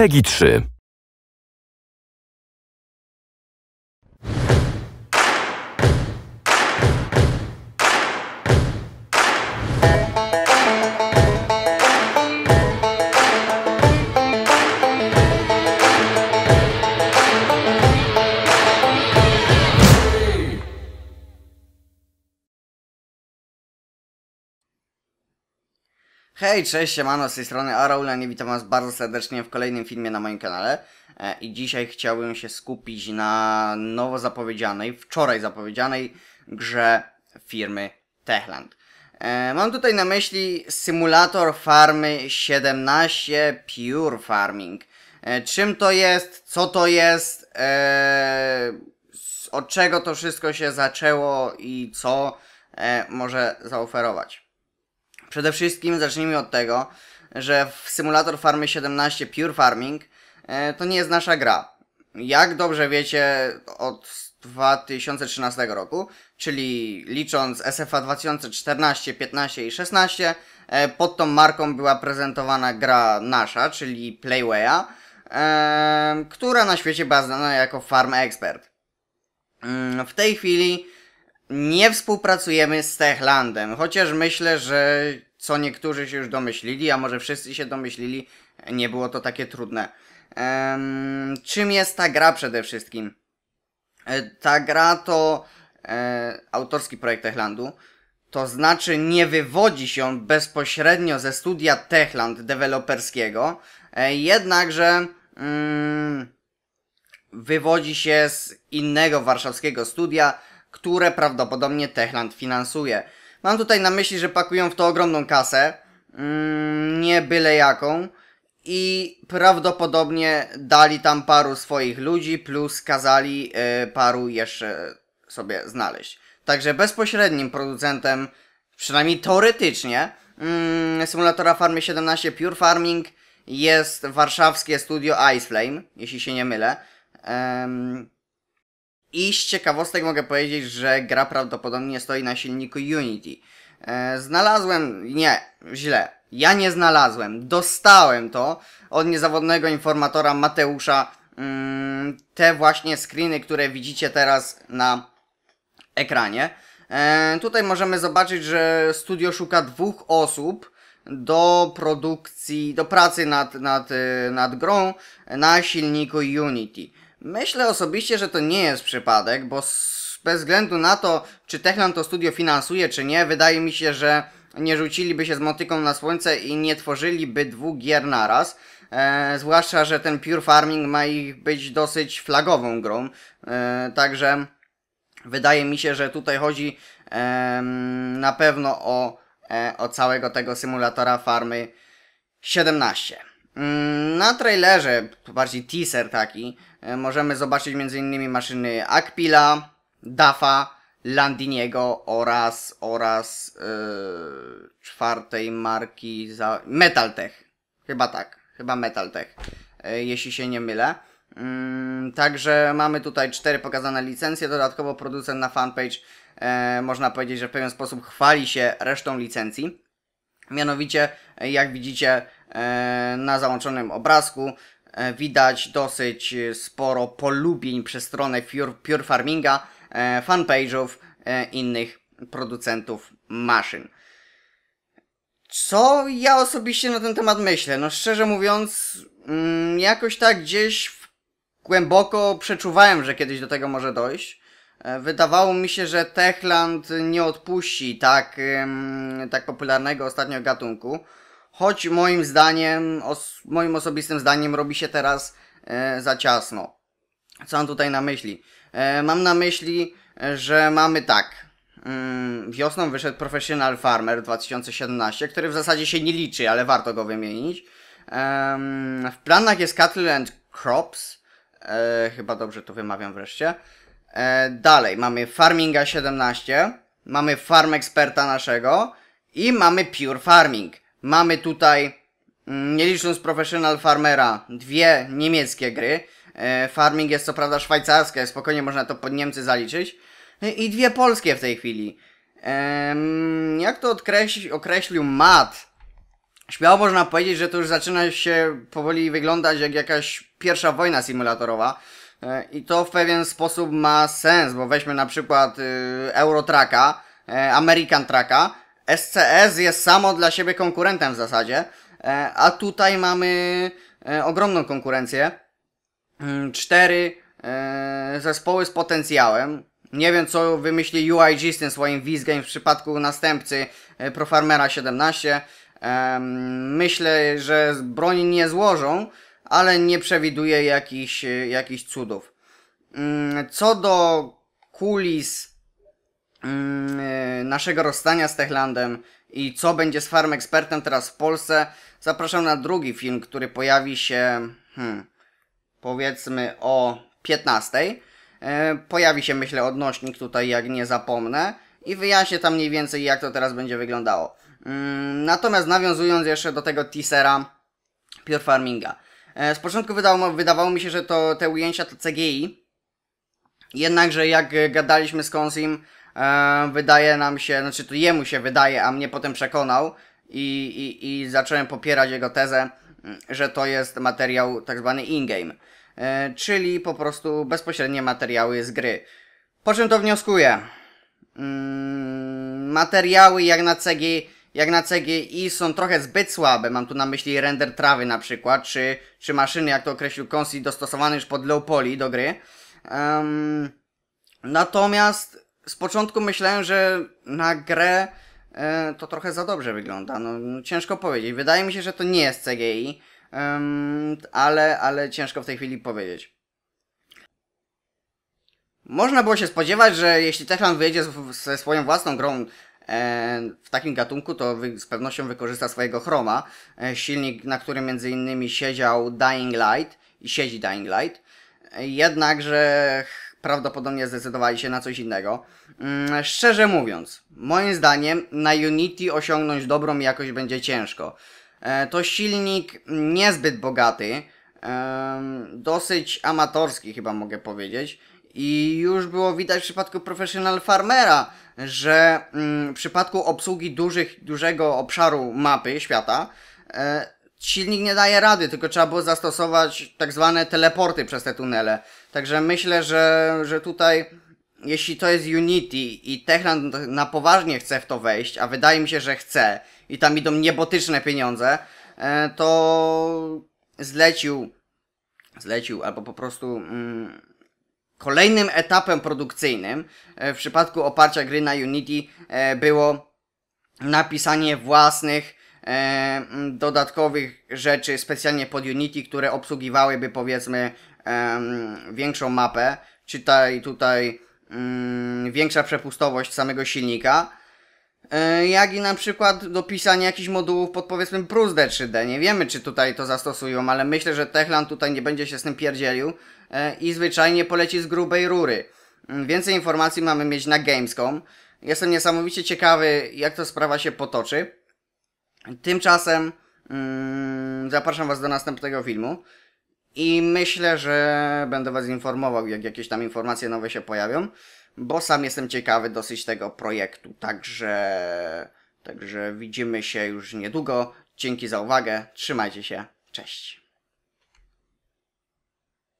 PEGI 3. Hej, cześć, siemano, z tej strony Araulan i witam was bardzo serdecznie w kolejnym filmie na moim kanale. E, I dzisiaj chciałbym się skupić na nowo zapowiedzianej, wczoraj zapowiedzianej grze firmy Techland. E, mam tutaj na myśli symulator farmy 17 Pure Farming. E, czym to jest, co to jest, od czego to wszystko się zaczęło i co może zaoferować. Przede wszystkim zacznijmy od tego, że w symulator Farmy 17 Pure Farming e, to nie jest nasza gra. Jak dobrze wiecie, od 2013 roku, czyli licząc SFA 2014, 15 i 16, e, pod tą marką była prezentowana gra nasza, czyli Playwaya, e, która na świecie była znana jako Farm Expert. Mm, w tej chwili nie współpracujemy z Techlandem, chociaż myślę, że co niektórzy się już domyślili, a może wszyscy się domyślili, nie było to takie trudne. Ehm, czym jest ta gra przede wszystkim? E, ta gra to e, autorski projekt Techlandu, to znaczy nie wywodzi się on bezpośrednio ze studia Techland deweloperskiego, e, jednakże mm, wywodzi się z innego warszawskiego studia, które prawdopodobnie Techland finansuje. Mam tutaj na myśli, że pakują w to ogromną kasę, mm, nie byle jaką, i prawdopodobnie dali tam paru swoich ludzi, plus kazali y, paru jeszcze sobie znaleźć. Także bezpośrednim producentem, przynajmniej teoretycznie, mm, symulatora Farmy 17 Pure Farming jest warszawskie studio Ice Flame, jeśli się nie mylę. Ym, i z ciekawostek mogę powiedzieć, że gra prawdopodobnie stoi na silniku Unity. E, znalazłem, nie, źle. Ja nie znalazłem, dostałem to od niezawodnego informatora Mateusza. Mm, te właśnie screeny, które widzicie teraz na ekranie. E, tutaj możemy zobaczyć, że studio szuka dwóch osób do produkcji, do pracy nad, nad, e, nad grą na silniku Unity. Myślę osobiście, że to nie jest przypadek, bo bez względu na to, czy Techland to studio finansuje, czy nie, wydaje mi się, że nie rzuciliby się z motyką na słońce i nie tworzyliby dwóch gier naraz. E, zwłaszcza, że ten Pure Farming ma ich być dosyć flagową grą. E, także wydaje mi się, że tutaj chodzi e, na pewno o, e, o całego tego symulatora farmy 17. Mm, na trailerze, bardziej teaser taki, e, możemy zobaczyć m.in. maszyny Akpila, Dafa, Landiniego oraz, oraz yy, czwartej marki za... Metaltech. Chyba tak, chyba Metaltech, yy, e, jeśli się nie mylę. Yy, także mamy tutaj cztery pokazane licencje, dodatkowo producent na fanpage yy, można powiedzieć, że w pewien sposób chwali się resztą licencji. Mianowicie, jak widzicie, E, na załączonym obrazku e, widać dosyć sporo polubień przez stronę Pure, Farminga, e, fanpage'ów innych producentów maszyn. Co ja osobiście na ten temat myślę? No szczerze mówiąc, mm, jakoś tak gdzieś głęboko przeczuwałem, że kiedyś do tego może dojść. Wydawało mi się, że Techland nie odpuści tak, tak popularnego ostatnio gatunku. Choć moim zdaniem, os moim osobistym zdaniem robi się teraz e, za ciasno. Co mam tutaj na myśli? E, mam na myśli, że mamy tak. Mm, wiosną wyszedł Professional Farmer 2017, który w zasadzie się nie liczy, ale warto go wymienić. Um, w planach jest Cattle and Crops. E, chyba dobrze to wymawiam wreszcie. E, dalej mamy Farminga 17, mamy Farm Experta naszego i mamy Pure Farming. Mamy tutaj, mm, nie licząc Professional Farmera, dwie niemieckie gry. E, farming jest co prawda szwajcarskie, spokojnie można to pod Niemcy zaliczyć. E, I dwie polskie w tej chwili. Jak to określił, określił Matt, śmiało można powiedzieć, że to już zaczyna się powoli wyglądać jak jakaś pierwsza wojna symulatorowa. E, I to w pewien sposób ma sens, bo weźmy na przykład y, Eurotraka, American Traka, SCS jest samo dla siebie konkurentem w zasadzie, e, a tutaj mamy e, ogromną konkurencję. Mm, cztery e, zespoły z potencjałem. Nie wiem, co wymyśli UIG z tym swoim Wizgain w przypadku następcy Profarmera 17. Myślę, że broni nie złożą, ale nie przewiduję jakichś, jakichś cudów. Mm, co do kulis Mm, e, naszego rozstania z Techlandem i co będzie z Farm Expertem teraz w Polsce, zapraszam na drugi film, który pojawi się hmm, powiedzmy o 15. E, pojawi się, myślę, odnośnik tutaj, jak nie zapomnę, i wyjaśnię tam mniej więcej, jak to teraz będzie wyglądało. Mm, natomiast nawiązując jeszcze do tego teasera Pure Farminga. E, z początku wydawało, wydawało mi się, że to te ujęcia to CGI, jednakże jak gadaliśmy z Consim, E, wydaje nam się, znaczy to jemu się wydaje, a mnie potem przekonał i, i, i zacząłem popierać jego tezę, mm, że to jest materiał tak zwany in-game, e, czyli po prostu bezpośrednie materiały z gry. Po czym to wnioskuję? Mm, materiały jak na CGI jak na CGI są trochę zbyt słabe, mam tu na myśli render trawy na przykład, czy, czy maszyny, jak to określił Konsi, dostosowane już pod low poly do gry. Um, natomiast z początku myślałem, że na grę e, to trochę za dobrze wygląda. No, no ciężko powiedzieć. Wydaje mi się, że to nie jest CGI, um, ale, ale ciężko w tej chwili powiedzieć. Można było się spodziewać, że jeśli Techland wyjdzie ze swoją własną grą e, w takim gatunku, to z pewnością wykorzysta swojego Chroma, e, silnik, na którym między innymi siedział Dying Light i siedzi Dying Light. E, jednakże prawdopodobnie zdecydowali się na coś innego. Mm, szczerze mówiąc, moim zdaniem na Unity osiągnąć dobrą jakość będzie ciężko. E, to silnik niezbyt bogaty, dosyć amatorski chyba mogę powiedzieć. I już było widać w przypadku Professional Farmera, że mm, w przypadku obsługi dużych, dużego obszaru mapy świata e, silnik nie daje rady, tylko trzeba było zastosować tak zwane teleporty przez te tunele. Także myślę, że, że tutaj jeśli to jest Unity i Techland na poważnie chce w to wejść, a wydaje mi się, że chce i tam idą niebotyczne pieniądze, e, to zlecił, zlecił albo po prostu mm, kolejnym etapem produkcyjnym e, w przypadku oparcia gry na Unity e, było napisanie własnych e, dodatkowych rzeczy specjalnie pod Unity, które obsługiwałyby powiedzmy e, większą mapę, czytaj tutaj e, większa przepustowość samego silnika, e, jak i na przykład do pisania jakichś modułów pod powiedzmy bruzdę 3D. Nie wiemy, czy tutaj to zastosują, ale myślę, że Techland tutaj nie będzie się z tym pierdzielił e, i zwyczajnie poleci z grubej rury. Mm, więcej informacji mamy mieć na Gamescom. Jestem niesamowicie ciekawy, jak to sprawa się potoczy. Tymczasem mm, zapraszam Was do następnego filmu i myślę, że będę Was informował, jak jakieś tam informacje nowe się pojawią, bo sam jestem ciekawy dosyć tego projektu. Także, także widzimy się już niedługo. Dzięki za uwagę, trzymajcie się, cześć.